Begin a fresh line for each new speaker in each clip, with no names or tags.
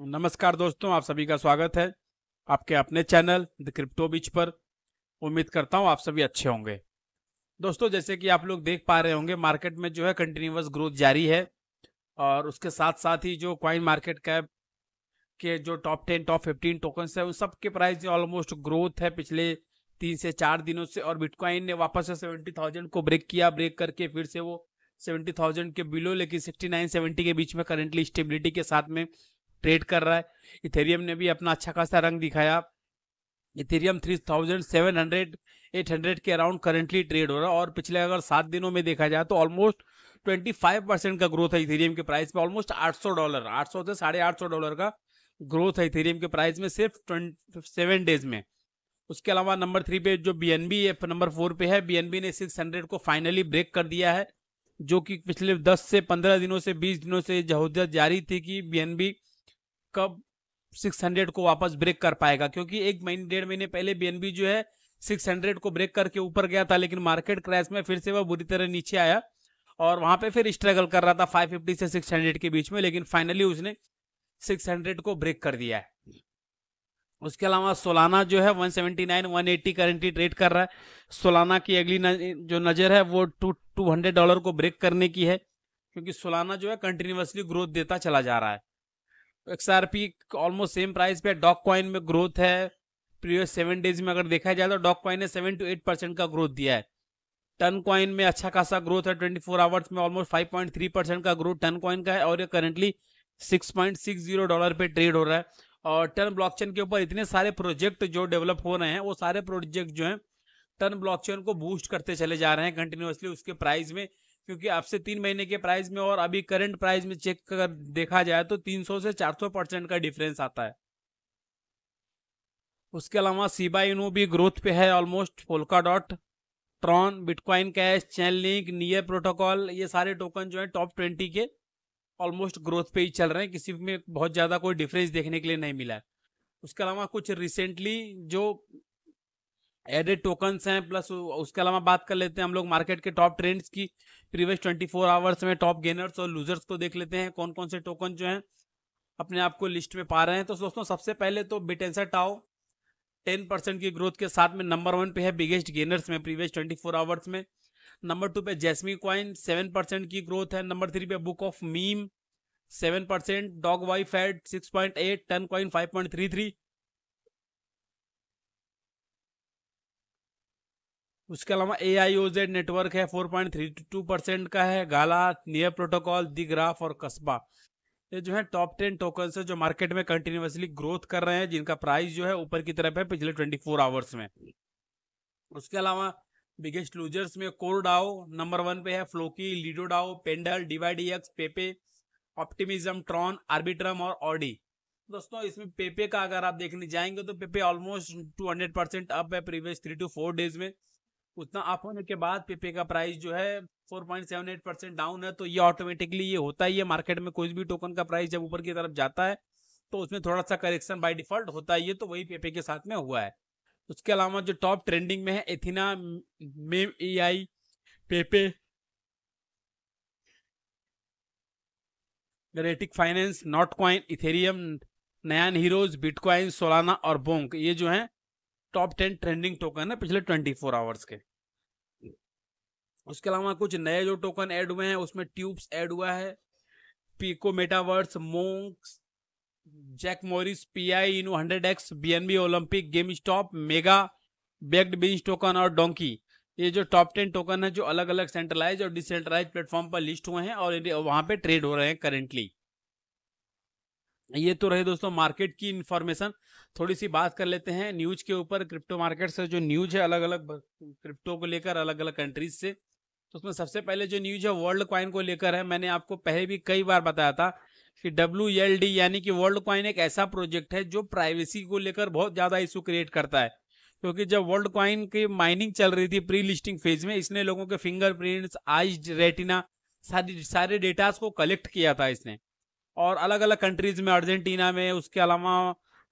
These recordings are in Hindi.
नमस्कार दोस्तों आप सभी का स्वागत है आपके अपने चैनल द क्रिप्टो बीच पर उम्मीद करता हूं आप सभी अच्छे होंगे दोस्तों जैसे कि आप लोग देख पा रहे होंगे मार्केट में जो है कंटिन्यूस ग्रोथ जारी है और उसके साथ साथ ही जो क्वाइन मार्केट कैप के जो top ten top fifteen tokens है उन सबके प्राइस ऑलमोस्ट ग्रोथ है पिछले तीन से चार दिनों से और बिटकॉइन ने वापस से सेवेंटी थाउजेंड को ब्रेक किया ब्रेक करके फिर से वो सेवेंटी थाउजेंड के बिलो लेकिन सिक्सटी नाइन सेवेंटी के बीच में करेंटली स्टेबिलिटी के साथ में ट्रेड कर रहा है इथेरियम ने भी अपना अच्छा खासा रंग दिखाया Ethereum three thousand seven hundred eight hundred के अराउंड करेंटली ट्रेड हो रहा है और पिछले अगर सात दिनों में देखा जाए तो ऑलमोस्ट ट्वेंटी फाइव परसेंट का ग्रोथ है इथेरियम के प्राइस में ऑलमोस्ट आठ सौ डॉलर आठ सौ से साढ़े आठ सौ डॉलर का ग्रोथ है इथेरियम के प्राइस में सिर्फ सेवन डेज में उसके अलावा नंबर थ्री पे जो B N B number four पे है बी एन बी ने सिक्स हंड्रेड को फाइनली ब्रेक कर दिया है जो कि पिछले दस से पंद्रह दिनों से बीस दिनों से जहदत जारी थी कि बी एन बी कब 600 को वापस ब्रेक कर पाएगा क्योंकि एक महीने डेढ़ महीने पहले बीएनबी जो है 600 को ब्रेक करके ऊपर गया था लेकिन मार्केट क्रैश में फिर से वह बुरी तरह नीचे आया और वहां पे फिर स्ट्रगल कर रहा था 550 से 600 के बीच में लेकिन फाइनली उसने 600 को ब्रेक कर दिया है उसके अलावा सोलाना जो है 179 180 करेंटली ट्रेड कर रहा है सोलाना की अगली जो नज़र है वो टू टू डॉलर को ब्रेक करने की है क्योंकि सोलाना जो है कंटिन्यूसली ग्रोथ देता चला जा रहा है एक्सआरपी ऑलमोस्ट सेम प्राइस पे डॉक कॉइन में ग्रोथ है प्रीवियस सेवन डेज में अगर देखा जाए तो डॉक कॉइन ने सेवन टू एट परसेंट का ग्रोथ दिया है टन कॉइन में अच्छा खासा ग्रोथ है ट्वेंटी फोर आवर्स में almost five point three percent का ग्रोथ टन कॉइन का है और ये currently six point six zero dollar पे ट्रेड हो रहा है और टर्न ब्लॉकचेन के ऊपर इतने सारे प्रोजेक्ट जो डेवलप हो रहे हैं वो सारे प्रोजेक्ट जो हैं टर्न ब्लॉकचेन को बूस्ट करते चले जा रहे हैं कंटिन्यूसली उसके प्राइस में क्योंकि आपसे तीन महीने के प्राइस में और अभी करंट प्राइस में चेक कर देखा जाए तो 300 से 400 परसेंट का डिफरेंस आता है उसके अलावा सीबा इनो भी ग्रोथ पे है almost Polkadot Tron Bitcoin cash Chainlink Near protocol ये सारे टोकन जो है टॉप ट्वेंटी के ऑलमोस्ट ग्रोथ पे ही चल रहे हैं किसी में बहुत ज़्यादा कोई डिफरेंस देखने के लिए नहीं मिला है उसके अलावा कुछ रिसेंटली जो एडेड टोकन्स हैं प्लस उसके अलावा बात कर लेते हैं हम लोग मार्केट के टॉप ट्रेंड्स की प्रीवियस 24 आवर्स में टॉप गेनर्स और लूजर्स को देख लेते हैं कौन कौन से टोकन जो हैं अपने आप को लिस्ट में पा रहे हैं तो दोस्तों सबसे पहले तो बिटेंसर टाओ टेन परसेंट की ग्रोथ के साथ में नंबर वन पे है बिगेस्ट गेनर्स में प्रीवियस ट्वेंटी फोर आवर्स में नंबर टू पे जैसमी क्वाइन सेवन परसेंट की ग्रोथ है नंबर थ्री पे Book of Meme seven percent dogwifhat six point eight Toncoin five point three three उसके अलावा A I O Z network है four point three two percent का है गाला नियर प्रोटोकॉल दिग्राफ ग्राफ और कस्बा ये जो है टॉप टेन टोकन है जो मार्केट में कंटिन्यूसली ग्रोथ कर रहे हैं जिनका प्राइस जो है ऊपर की तरफ है पिछले ट्वेंटी फोर आवर्स में उसके अलावा बिगेस्ट लूजर्स में कोर डाओ नंबर वन पे है Floki Lido DAO Pendle DYDX Pepe Optimism Tron Arbitrum और ऑडी दोस्तों इसमें पेपे का अगर आप देखने जाएंगे तो Pepe almost two hundred percent up है previous three two four days में उतना अप होने के बाद पेपे का प्राइस जो है 4.78 परसेंट डाउन है तो ये ऑटोमेटिकली ये होता ही है मार्केट में कोई भी टोकन का प्राइस जब ऊपर की तरफ जाता है तो उसमें थोड़ा सा करेक्शन बाय डिफॉल्ट होता ही है तो वही पीपे के साथ में हुआ है उसके अलावा जो टॉप ट्रेंडिंग में है Ethena meme A I Pepe Retik finance Notcoin Ethereum Nyan Heroes Bitcoin Solana और बोंक ये जो है टॉप टेन ट्रेंडिंग टोकन है पिछले ट्वेंटी फोर आवर्स के उसके अलावा कुछ नए जो टोकन ऐड हुए हैं उसमें ट्यूब्स ऐड हुआ है Pico metaverse monks Jack Morris P I Ino hundred X B BNB Olympic GameStop mega bagged bees token और डोंकी ये जो टॉप टेन टोकन है जो अलग अलग सेंट्रलाइज और डिसेंट्रलाइज प्लेटफॉर्म पर लिस्ट हुए हैं और वहां पे ट्रेड हो रहे हैं करेंटली ये तो रहे दोस्तों मार्केट की इन्फॉर्मेशन थोड़ी सी बात कर लेते हैं न्यूज के ऊपर क्रिप्टो मार्केट से जो न्यूज है अलग अलग क्रिप्टो को लेकर अलग अलग कंट्रीज से तो उसमें सबसे पहले जो न्यूज है वर्ल्ड कॉइन को लेकर है मैंने आपको पहले भी कई बार बताया था कि डब्ल्यू एल डी यानी कि वर्ल्ड कॉइन एक ऐसा प्रोजेक्ट है जो प्राइवेसी को लेकर बहुत ज़्यादा इशू क्रिएट करता है क्योंकि जब वर्ल्ड क्वाइन की माइनिंग चल रही थी प्री लिस्टिंग फेज में इसने लोगों के फिंगरप्रिंट्स आइज रेटिना सारी सारे डेटास को कलेक्ट किया था इसने और अलग अलग कंट्रीज में अर्जेंटीना में उसके अलावा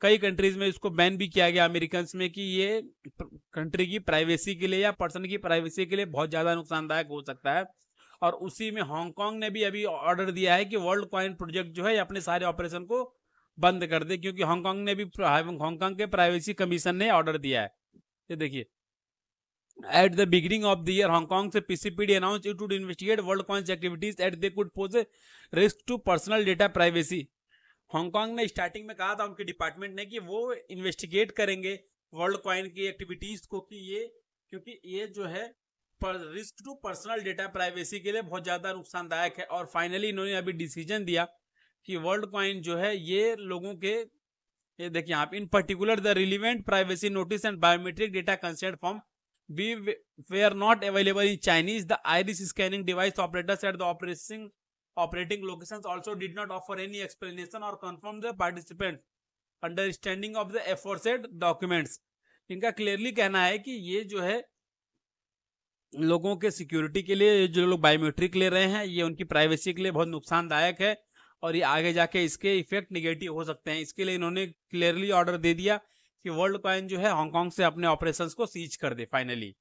कई कंट्रीज में इसको बैन भी किया गया अमेरिकन में कि ये कंट्री की प्राइवेसी के लिए या पर्सन की प्राइवेसी के लिए बहुत ज़्यादा नुकसानदायक हो सकता है और उसी में हांगकांग ने भी अभी ऑर्डर दिया है कि वर्ल्ड कॉइन प्रोजेक्ट जो है अपने सारे ऑपरेशन को बंद कर दे क्योंकि हांगकांग ने भी हांगकांग के प्राइवेसी कमीशन ने ऑर्डर दिया है ये देखिए at the beginning of the year Hong से PCPD announce it would investigate world activities activities at they pose a risk to personal data Hong Kong ने स्टार्टिंग में कहा था उनके डिपार्टमेंट ने कि वो इन्वेस्टिगेट करेंगे वर्ल्ड कॉइन की एक्टिविटीज को कि ये क्योंकि ये जो है पर risk to personal data privacy के लिए बहुत ज़्यादा नुकसानदायक है और फाइनली इन्होंने अभी डिसीजन दिया कि वर्ल्ड कॉइन जो है ये लोगों के ये देखिए आप in particular the relevant privacy notice and biometric data consent form b were not available in Chinese the iris scanning device operators at the operating operating locations also did not offer any explanation or confirm the participant understanding of the aforesaid documents इनका क्लियरली कहना है कि ये जो है लोगों के सिक्योरिटी के लिए जो लोग बायोमेट्रिक ले रहे हैं ये उनकी प्राइवेसी के लिए बहुत नुकसानदायक है और ये आगे जाके इसके इफेक्ट निगेटिव हो सकते हैं इसके लिए इन्होंने क्लियरली ऑर्डर दे दिया कि वर्ल्ड कॉइन जो है हांगकांग से अपने ऑपरेशंस को सीज कर दे फाइनली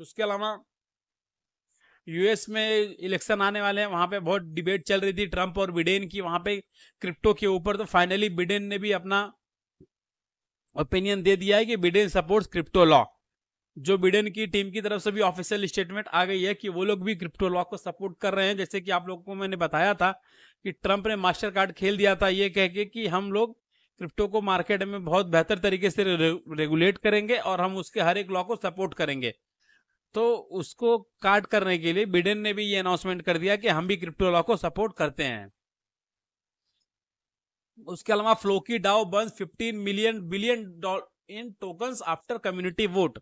उसके अलावा यूएस में इलेक्शन आने वाले हैं वहाँ पे बहुत डिबेट चल रही थी ट्रंप और बिडेन की वहाँ पे क्रिप्टो के ऊपर तो फाइनली बिडेन ने भी अपना ओपिनियन दे दिया है कि Biden supports crypto law Joe Biden की टीम की तरफ से भी ऑफिशियल स्टेटमेंट आ गई है कि वो लोग भी क्रिप्टो लॉ को सपोर्ट कर रहे हैं जैसे कि आप लोगों को मैंने बताया था कि ट्रंप ने मास्टर कार्ड खेल दिया था ये कह के कि हम लोग क्रिप्टो को मार्केट में बहुत बेहतर तरीके से रेगुलेट करेंगे और हम उसके हर एक लॉ को सपोर्ट करेंगे तो उसको काट करने के लिए बिडेन ने भी ये अनाउंसमेंट कर दिया कि हम भी क्रिप्टो लॉ को सपोर्ट करते हैं उसके अलावा Floki DAO burns 15 million billion in token after community vote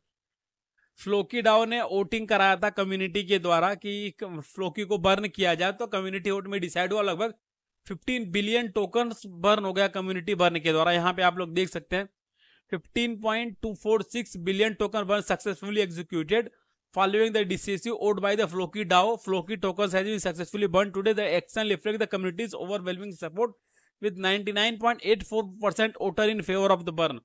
Floki DAO ने वोटिंग कराया था कम्युनिटी के द्वारा कि फ्लोकी को बर्न किया जाए तो कम्युनिटी वोट में डिसाइड हुआ लगभग 15 बिलियन टोकन बर्न हो गया कम्युनिटी बर्न के द्वारा यहाँ पे आप लोग देख सकते हैं 15.246 billion token burn successfully executed Following the decisive vote by the Floki DAO, Floki tokens has been successfully burned today. The action reflects the community's overwhelming support with 99.84% voter in favor of the burn.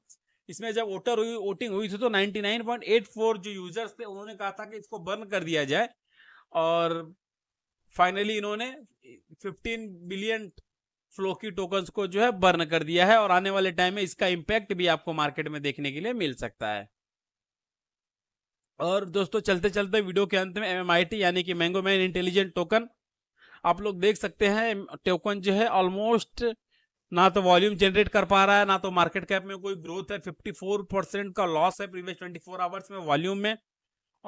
इसमें जब वोटर हुई वोटिंग हुई थी तो 99.84 जो यूजर्स थे उन्होंने कहा था कि इसको बर्न कर दिया जाए और फाइनली इन्होंने 15 बिलियन फ्लोकी टोकन्स को जो है बर्न कर दिया है और आने वाले टाइम में इसका इम्पैक्ट भी आपको मार्केट में देखने के लिए मिल सकता है और दोस्तों चलते चलते वीडियो के अंत में एम यानी कि मैंगो मैन इंटेलिजेंट टोकन आप लोग देख सकते हैं टोकन जो है ऑलमोस्ट ना तो वॉल्यूम जनरेट कर पा रहा है ना तो मार्केट कैप में कोई ग्रोथ है 54 परसेंट का लॉस है प्रीवियस 24 आवर्स में वॉल्यूम में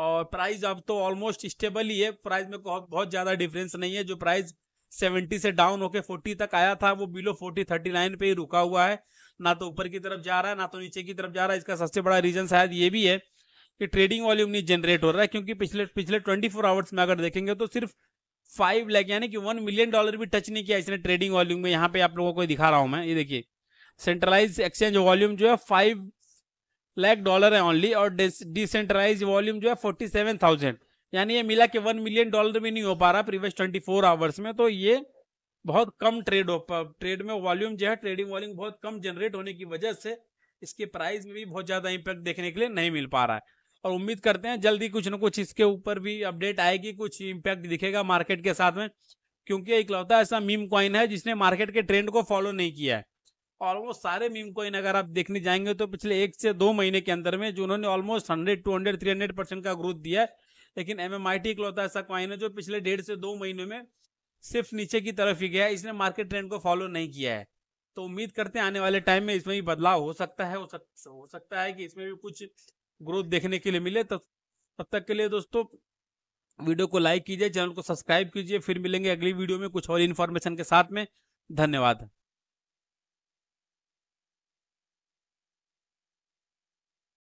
और प्राइस अब तो ऑलमोस्ट स्टेबल ही है प्राइस में बहुत ज़्यादा डिफरेंस नहीं है जो प्राइस 70 से डाउन होकर 40 तक आया था वो बिलो 40 39 पे ही रुका हुआ है ना तो ऊपर की तरफ जा रहा है ना तो नीचे की तरफ जा रहा है इसका सबसे बड़ा रीजन शायद ये भी है कि ट्रेडिंग वॉल्यूम नहीं जनरेट हो रहा है क्योंकि पिछले पिछले 24 आवर्स में अगर देखेंगे तो सिर्फ फाइव लैक यानी कि वन मिलियन डॉलर भी टच नहीं किया इसने ट्रेडिंग वॉल्यूम में यहाँ पे आप लोगों को दिखा रहा हूँ मैं ये देखिए सेंट्रलाइज एक्सचेंज वॉल्यूम जो है फाइव लैख डॉलर है ओनली और डिसेंट्रलाइज वॉल्यूम जो है फोर्टी यानी ये मिला कि वन मिलियन डॉलर भी नहीं हो पा रहा प्रीवियस ट्वेंटी फोर आवर्स में तो ये बहुत कम ट्रेड हो पा ट्रेड में वॉल्यूम जो है ट्रेडिंग वॉल्यूम बहुत कम जनरेट होने की वजह से इसके प्राइस में भी बहुत ज़्यादा इम्पैक्ट देखने के लिए नहीं मिल पा रहा है और उम्मीद करते हैं जल्दी कुछ ना कुछ इसके ऊपर भी अपडेट आएगी कुछ इम्पैक्ट दिखेगा मार्केट के साथ में क्योंकि इकलौता ऐसा मीम कॉइन है जिसने मार्केट के ट्रेंड को फॉलो नहीं किया है और वो सारे मीम कॉइन अगर आप देखने जाएंगे तो पिछले एक से दो महीने के अंदर में जो उन्होंने almost hundred two hundred three hundred percent का ग्रोथ दिया है लेकिन एम एम आई टी इकलौता ऐसा कॉइन है जो पिछले डेढ़ से दो महीने में सिर्फ नीचे की तरफ ही गया है इसने मार्केट ट्रेंड को फॉलो नहीं किया है तो उम्मीद करते हैं आने वाले टाइम में इसमें भी बदलाव हो सकता है हो सकता है कि इसमें भी कुछ ग्रोथ देखने के लिए मिले तब तब तक के लिए दोस्तों वीडियो को लाइक कीजिए चैनल को सब्सक्राइब कीजिए फिर मिलेंगे अगली वीडियो में कुछ और इन्फॉर्मेशन के साथ में धन्यवाद